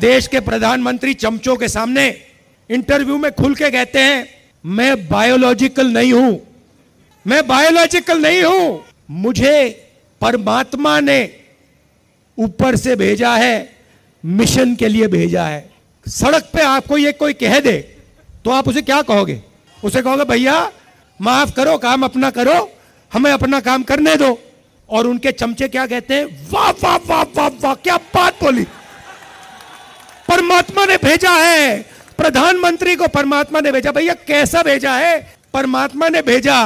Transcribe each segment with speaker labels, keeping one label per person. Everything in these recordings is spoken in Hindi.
Speaker 1: देश के प्रधानमंत्री चमचों के सामने इंटरव्यू में खुल के कहते हैं मैं बायोलॉजिकल नहीं हूं मैं बायोलॉजिकल नहीं हूं मुझे परमात्मा ने ऊपर से भेजा है मिशन के लिए भेजा है सड़क पे आपको ये कोई कह दे तो आप उसे क्या कहोगे उसे कहोगे भैया माफ करो काम अपना करो हमें अपना काम करने दो और उनके चमचे क्या कहते हैं वाह वाह वाह वाह वाह क्या परमात्मा ने भेजा है प्रधानमंत्री को परमात्मा ने भेजा भैया कैसा भेजा है परमात्मा ने भेजा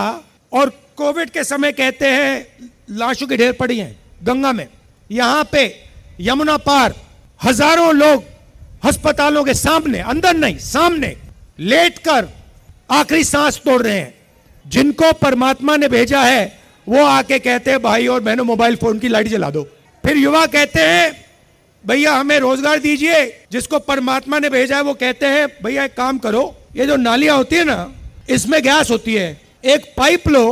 Speaker 1: और कोविड के समय कहते हैं लाशों की ढेर पड़ी है गंगा में यहां पे यमुना पार हजारों लोग अस्पतालों के सामने अंदर नहीं सामने लेट कर आखिरी सांस तोड़ रहे हैं जिनको परमात्मा ने भेजा है वो आके कहते हैं भाई और मैंने मोबाइल फोन की लाइट जला दो फिर युवा कहते हैं भैया हमें रोजगार दीजिए जिसको परमात्मा ने भेजा है वो कहते हैं भैया एक काम करो ये जो नालियां होती है ना इसमें गैस होती है एक पाइप लो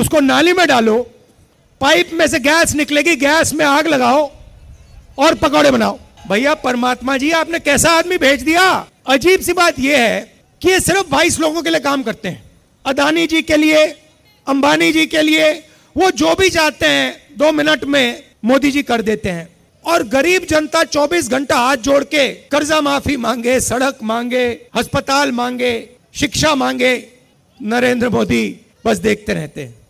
Speaker 1: उसको नाली में डालो पाइप में से गैस निकलेगी गैस में आग लगाओ और पकौड़े बनाओ भैया परमात्मा जी आपने कैसा आदमी भेज दिया अजीब सी बात यह है कि ये सिर्फ बाईस लोगों के लिए काम करते हैं अदानी जी के लिए अंबानी जी के लिए वो जो भी चाहते हैं दो मिनट में मोदी जी कर देते हैं और गरीब जनता 24 घंटा हाथ जोड़ के कर्जा माफी मांगे सड़क मांगे अस्पताल मांगे शिक्षा मांगे नरेंद्र मोदी बस देखते रहते हैं